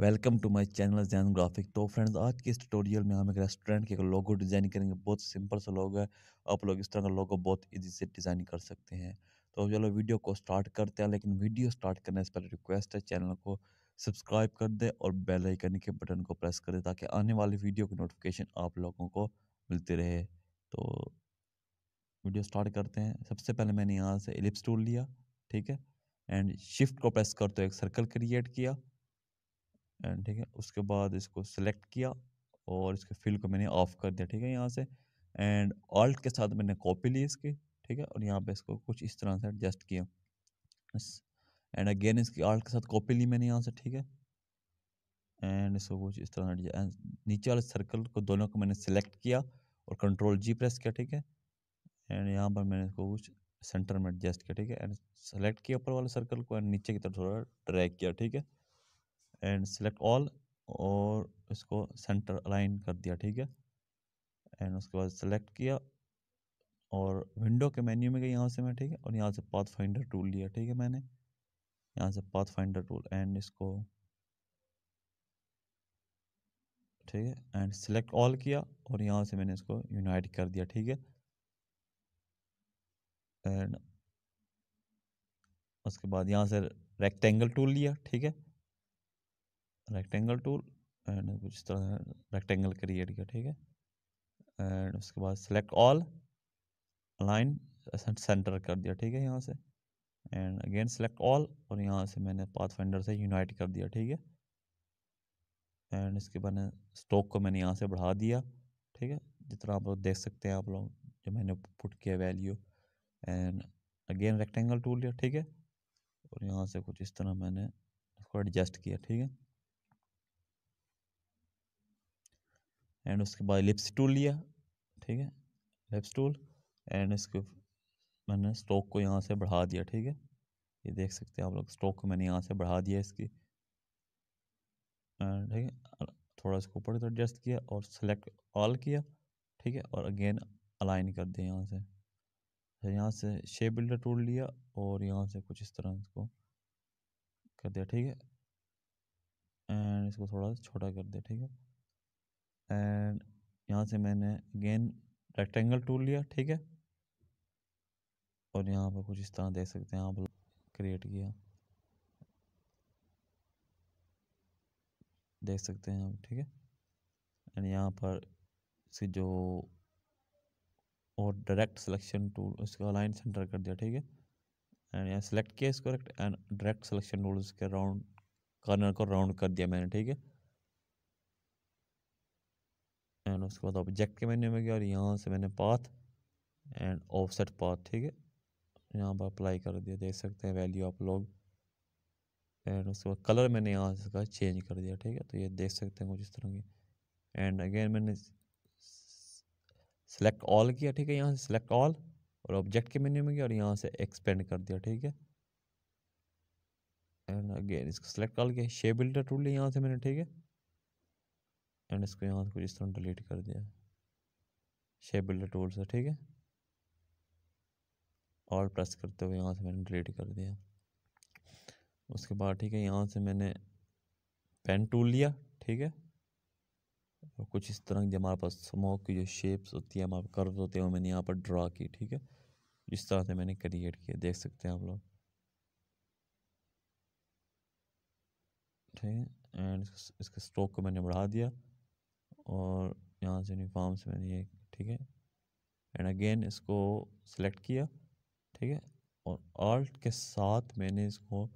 welcome to my channel Jain graphic तो friends आज के इस ट्यूटोरियल में हम एक रेस्टोरेंट के लोगो डिज़ाइन करेंगे बहुत सिंपल सा लोगो है आप लोग इस तरह का लोगो बहुत इजी से डिज़ाइन कर सकते हैं तो चलो वीडियो को स्टार्ट करते हैं लेकिन वीडियो स्टार्ट करने से पहले रिक्वेस्ट है चैनल को सब्सक्राइब कर दें और बेल आइकन के बटन को प्रेस कर दें ताकि आने वाली वीडियो की नोटिफिकेशन आप लोगों को मिलती रहे तो वीडियो स्टार्ट करते हैं सबसे पहले मैंने यहाँ से एलिप्स टूल लिया ठीक है एंड शिफ्ट को प्रेस करते हुए एक सर्कल क्रिएट किया एंड ठीक है उसके बाद इसको सेलेक्ट किया और इसके फिल को मैंने ऑफ कर दिया ठीक है यहाँ से एंड ऑल्ट के साथ मैंने कॉपी ली इसकी ठीक है और यहाँ पे इसको कुछ इस तरह से एडजस्ट किया एंड अगेन इसकी आर्ट के साथ कॉपी ली मैंने यहाँ से ठीक है एंड इसको कुछ इस तरह नीचे वाले सर्कल को दोनों को मैंने सेलेक्ट किया और कंट्रोल जी प्रेस किया ठीक है एंड यहाँ पर मैंने इसको कुछ सेंटर में एडजस्ट किया ठीक है एंड सेलेक्ट किया ऊपर वाले सर्कल को एंड नीचे की तरफ थोड़ा ड्रैग किया ठीक है एंड सेलेक्ट ऑल और इसको सेंटर अलाइन कर दिया ठीक है एंड उसके बाद सेलेक्ट किया और विंडो के मेन्यू में गई यहाँ से मैं ठीक है और यहाँ से पाथ फाइंडर टूल लिया ठीक है मैंने यहाँ से पाथ फाइंडर टूल एंड इसको ठीक है एंड सेलेक्ट ऑल किया और यहाँ से मैंने इसको यूनाइट कर दिया ठीक है एंड उसके बाद यहाँ से रेक्टेंगल टूल लिया ठीक है रेक्टेंगल टूल एंड कुछ इस तरह रेक्टेंगल क्रिएट किया ठीक है एंड उसके बाद सेलेक्ट ऑल लाइन सेंटर कर दिया ठीक है यहाँ से एंड अगेन सेलेक्ट ऑल और यहाँ से मैंने पाथ फाइंडर से यूनाइट कर दिया ठीक है एंड इसके बाद स्टॉक को मैंने यहाँ से बढ़ा दिया ठीक है जितना आप लोग देख सकते हैं आप लोग जो मैंने पुट किया value and again rectangle tool लिया ठीक है और यहाँ से कुछ इस तरह मैंने इसको एडजस्ट किया ठीक है एंड उसके बाद लिप्स टूल लिया ठीक है लिप्स टूल एंड इसके मैंने स्ट्रोक को यहाँ से बढ़ा दिया ठीक है ये देख सकते हैं आप लोग स्ट्रोक को मैंने यहाँ से बढ़ा दिया इसकी ठीक है थोड़ा इसको ऊपर थोड़ा एडजस्ट किया और सेलेक्ट ऑल किया ठीक है और अगेन अलाइन कर दिया यहाँ से तो यहाँ से शेप बिल्डर टूल लिया और यहाँ से कुछ इस तरह इसको कर दिया ठीक है एंड इसको थोड़ा छोटा कर दिया ठीक है एंड यहाँ से मैंने अगेन रेक्टेंगल टूल लिया ठीक है और यहाँ पर कुछ इस तरह देख सकते हैं आप क्रिएट किया देख सकते हैं आप ठीक है एंड यहाँ पर से जो और डायरेक्ट सिलेक्शन टूल उसको अलाइन सेंटर कर दिया ठीक है एंड यहाँ सेलेक्ट किया इसको एंड डायरेक्ट सिलेक्शन टूल इसके राउंड कॉर्नर को राउंड कर दिया मैंने ठीक है एंड उसके बाद ऑब्जेक्ट के मेन्यू में गया और यहाँ से मैंने पाथ एंड ऑफसेट पाथ ठीक है यहाँ पर अप्लाई कर दिया देख सकते हैं वैल्यू आप लोग एंड उसके बाद कलर मैंने यहाँ से इसका चेंज कर दिया ठीक है तो ये देख सकते हैं कुछ इस तरह की एंड अगेन मैंने सेलेक्ट ऑल किया ठीक है यहाँ से सेलेक्ट ऑल और ऑब्जेक्ट के मेन्यू में गया और यहाँ से एक्सपेंड कर दिया ठीक है एंड अगेन इसको सेलेक्ट ऑल किया शेप बिल्डर टूल लिया यहाँ से मैंने ठीक है एंड इसको तो यहाँ कुछ इस तरह डिलीट कर दिया शेप बिल्डर टूल से ठीक है और प्रेस करते हुए यहाँ से मैंने डिलीट कर दिया उसके बाद ठीक है यहाँ से मैंने पेन टूल लिया ठीक है और कुछ इस तरह की हमारे पास स्मोक की जो शेप्स होती है हमारे कर्व होते हैं वो मैंने यहाँ पर ड्रा की ठीक है इस तरह से मैंने क्रिएट किया देख सकते हैं आप लोग ठीक है एंड इसके स्ट्रोक को मैंने बढ़ा दिया और यहाँ से यूनिफॉर्म्स मैंने ये ठीक है एंड अगेन इसको सेलेक्ट किया ठीक है और आर्ट के साथ मैंने इसको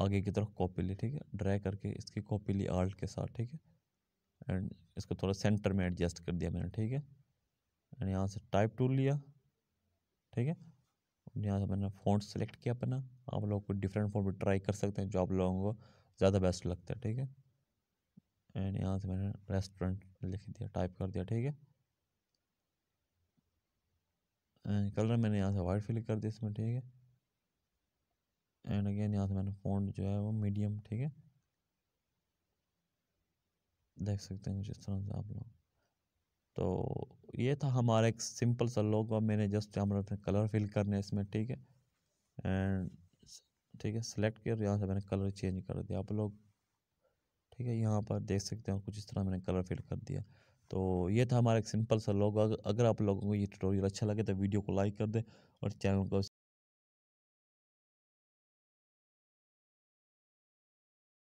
आगे की तरफ कॉपी ली ठीक है ड्रैग करके इसकी कॉपी ली आर्ट के साथ ठीक है एंड इसको थोड़ा सेंटर में एडजस्ट कर दिया मैंने ठीक है एंड यहाँ से टाइप टूल लिया ठीक है यहाँ से मैंने फ़ॉन्ट सेलेक्ट किया अपना आप लोग कोई डिफरेंट फ़ॉन्ट भी ट्राई कर सकते हैं जो आप लोगों को ज़्यादा बेस्ट लगता है ठीक है एंड यहाँ से मैंने रेस्टोरेंट लिख दिया टाइप कर दिया ठीक है एंड कलर मैंने यहाँ से वाइट फिल कर दिया इसमें ठीक है एंड अगेन यहाँ से मैंने फोन जो है वो मीडियम ठीक है देख सकते हैं जिस तरह से आप लोग तो ये था हमारा एक सिंपल सा लोगो मैंने जस्ट यहाँ पर अपने कलर फिल करने इसमें ठीक है एंड ठीक है सेलेक्ट किया और यहाँ से मैंने कलर चेंज कर दिया आप लोग ठीक है यहाँ पर देख सकते हो कुछ इस तरह मैंने कलर फिल कर दिया तो ये था हमारा एक सिंपल सा लोग अगर आप लोगों को ये ट्यूटोरियल अच्छा लगे तो वीडियो को लाइक कर दें और चैनल को